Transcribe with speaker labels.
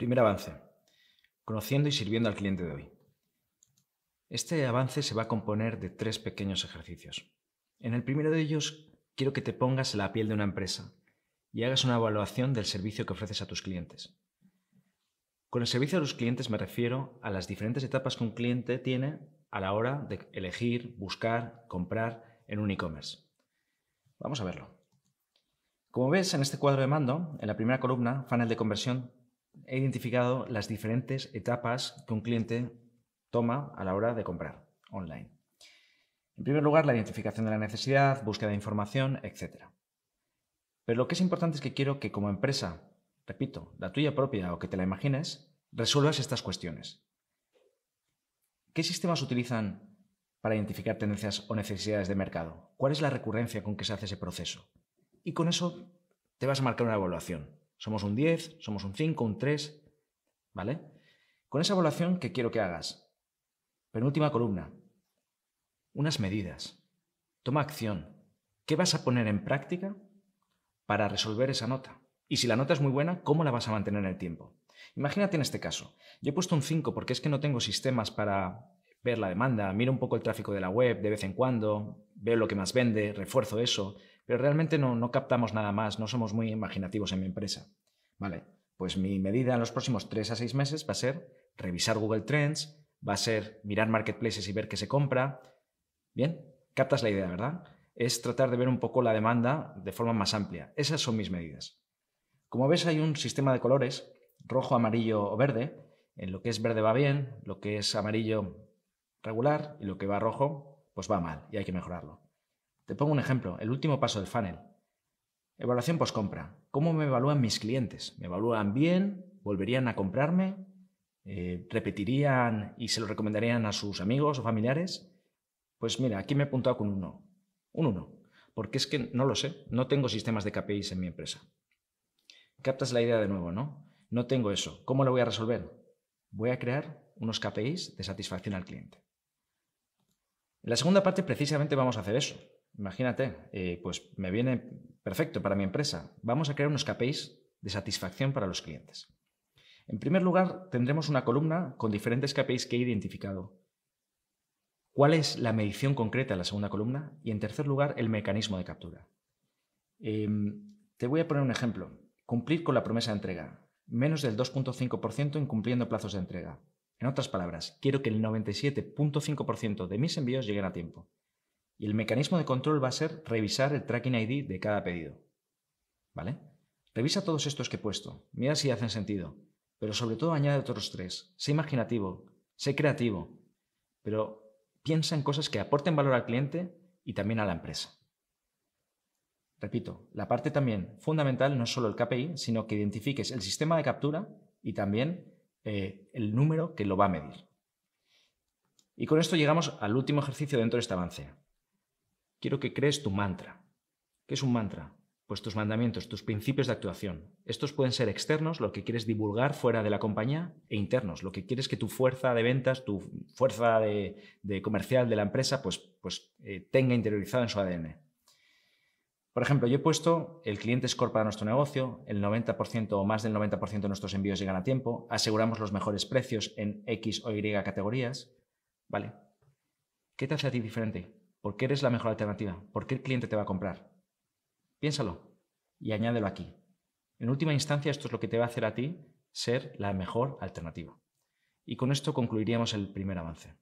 Speaker 1: Primer avance. Conociendo y sirviendo al cliente de hoy. Este avance se va a componer de tres pequeños ejercicios. En el primero de ellos, quiero que te pongas en la piel de una empresa y hagas una evaluación del servicio que ofreces a tus clientes. Con el servicio a los clientes me refiero a las diferentes etapas que un cliente tiene a la hora de elegir, buscar, comprar en un e-commerce. Vamos a verlo. Como ves en este cuadro de mando, en la primera columna, funnel de conversión, he identificado las diferentes etapas que un cliente toma a la hora de comprar online. En primer lugar, la identificación de la necesidad, búsqueda de información, etc. Pero lo que es importante es que quiero que como empresa, repito, la tuya propia o que te la imagines, resuelvas estas cuestiones. ¿Qué sistemas utilizan para identificar tendencias o necesidades de mercado? ¿Cuál es la recurrencia con que se hace ese proceso? Y con eso te vas a marcar una evaluación. Somos un 10, somos un 5, un 3, ¿vale? Con esa evaluación que quiero que hagas. Penúltima columna. Unas medidas. Toma acción. ¿Qué vas a poner en práctica para resolver esa nota? Y si la nota es muy buena, ¿cómo la vas a mantener en el tiempo? Imagínate en este caso. Yo he puesto un 5 porque es que no tengo sistemas para ver la demanda, miro un poco el tráfico de la web de vez en cuando, veo lo que más vende, refuerzo eso, pero realmente no, captamos nada más, no somos muy imaginativos en mi empresa. Vale, pues mi medida en los próximos tres a seis meses va a ser revisar Google Trends, va a ser mirar marketplaces y ver qué se compra. Bien, captas la idea, ¿verdad? Es tratar de ver un poco la demanda de forma más amplia. Esas son mis medidas. Como ves, hay un sistema de colores, rojo, amarillo o verde. En lo que es verde va bien, lo que es amarillo regular y lo que va rojo, pues va mal y hay que mejorarlo. Te pongo un ejemplo, el último paso del funnel. Evaluación post-compra. ¿Cómo me evalúan mis clientes? ¿Me evalúan bien? ¿Volverían a comprarme? Eh, ¿Repetirían y se lo recomendarían a sus amigos o familiares? Pues mira, aquí me he apuntado con un 1. Un 1. Porque es que no lo sé. No tengo sistemas de KPIs en mi empresa. Captas la idea de nuevo, ¿no? No tengo eso. ¿Cómo lo voy a resolver? Voy a crear unos KPIs de satisfacción al cliente. En la segunda parte precisamente vamos a hacer eso. Imagínate, eh, pues me viene perfecto para mi empresa. Vamos a crear unos KPIs de satisfacción para los clientes. En primer lugar, tendremos una columna con diferentes KPIs que he identificado. ¿Cuál es la medición concreta de la segunda columna? Y en tercer lugar, el mecanismo de captura. Em, te voy a poner un ejemplo. Cumplir con la promesa de entrega. Menos del 2.5% incumpliendo plazos de entrega. En otras palabras, quiero que el 97.5% de mis envíos lleguen a tiempo. Y el mecanismo de control va a ser revisar el tracking ID de cada pedido. ¿Vale? Revisa todos estos que he puesto, mira si hacen sentido, pero sobre todo añade otros tres. Sé imaginativo, sé creativo, pero piensa en cosas que aporten valor al cliente y también a la empresa. Repito, la parte también fundamental no es solo el KPI, sino que identifiques el sistema de captura y también eh, el número que lo va a medir. Y con esto llegamos al último ejercicio dentro de este avance, Quiero que crees tu mantra. ¿Qué es un mantra? Pues tus mandamientos, tus principios de actuación. Estos pueden ser externos, lo que quieres divulgar fuera de la compañía, e internos, lo que quieres que tu fuerza de ventas, tu fuerza de, comercial de la empresa, pues, pues eh, tenga interiorizado en su ADN. Por ejemplo, yo he puesto el cliente es para nuestro negocio, el 90% o más del 90% de nuestros envíos llegan a tiempo, aseguramos los mejores precios en X o Y categorías. ¿Vale? ¿Qué te hace a ti diferente? ¿Por qué eres la mejor alternativa, ¿Por qué el cliente te va a comprar. Piénsalo y añádelo aquí. En última instancia, esto es lo que te va a hacer a ti ser la mejor alternativa. Y con esto concluiríamos el primer avance.